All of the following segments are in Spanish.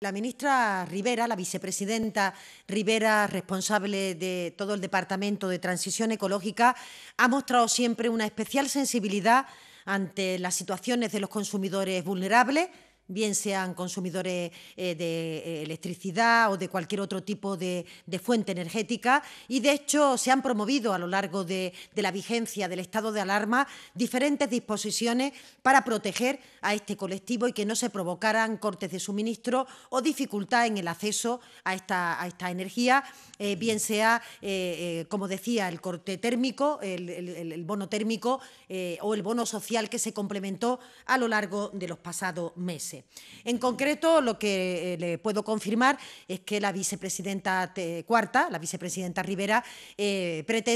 La ministra Rivera, la vicepresidenta Rivera, responsable de todo el Departamento de Transición Ecológica, ha mostrado siempre una especial sensibilidad ante las situaciones de los consumidores vulnerables bien sean consumidores eh, de eh, electricidad o de cualquier otro tipo de, fuente energética. Y de hecho se han promovido a lo largo de, la vigencia del estado de alarma diferentes disposiciones para proteger a este colectivo y que no se provocaran cortes de suministro o dificultad en el acceso a esta, a esta energía, eh, bien sea, como decía, el corte térmico, el bono térmico o el bono social que se complementó a lo largo de los pasados meses. En concreto, lo que eh, le puedo confirmar es que la vicepresidenta eh, cuarta, la vicepresidenta Rivera, eh, pretende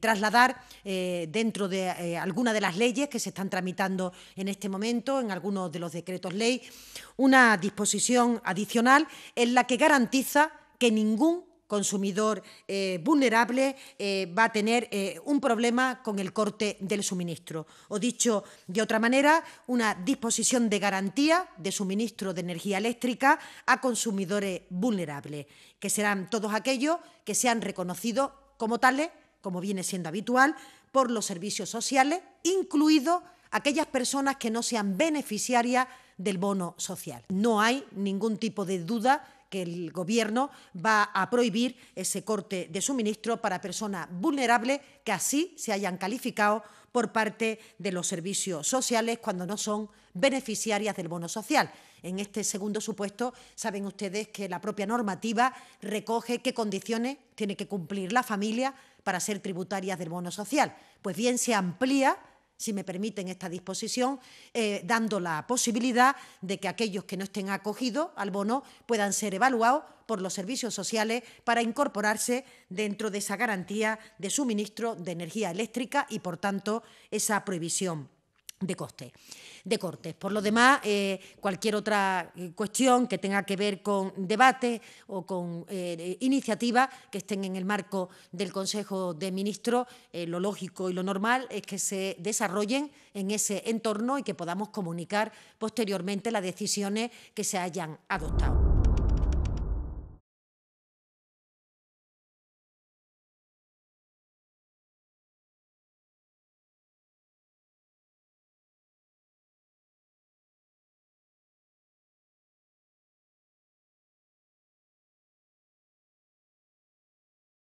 trasladar dentro de algunas de las leyes que se están tramitando en este momento, en algunos de los decretos ley, una disposición adicional en la que garantiza que ningún consumidor eh, vulnerable eh, va a tener eh, un problema con el corte del suministro. O dicho de otra manera, una disposición de garantía de suministro de energía eléctrica a consumidores vulnerables, que serán todos aquellos que sean reconocidos como tales, como viene siendo habitual, por los servicios sociales, incluidos aquellas personas que no sean beneficiarias del bono social. No hay ningún tipo de duda que el Gobierno va a prohibir ese corte de suministro para personas vulnerables que así se hayan calificado por parte de los servicios sociales cuando no son beneficiarias del bono social. En este segundo supuesto, saben ustedes que la propia normativa recoge qué condiciones tiene que cumplir la familia para ser tributarias del bono social. Pues bien, se amplía si me permiten esta disposición, eh, dando la posibilidad de que aquellos que no estén acogidos al bono puedan ser evaluados por los servicios sociales para incorporarse dentro de esa garantía de suministro de energía eléctrica y, por tanto, esa prohibición de coste, de cortes. Por lo demás, eh, cualquier otra eh, cuestión que tenga que ver con debate o con eh, iniciativa iniciativas que estén en el marco del Consejo de Ministros, lo lógico y lo normal es que se desarrollen en ese entorno y que podamos comunicar posteriormente las decisiones que se hayan adoptado.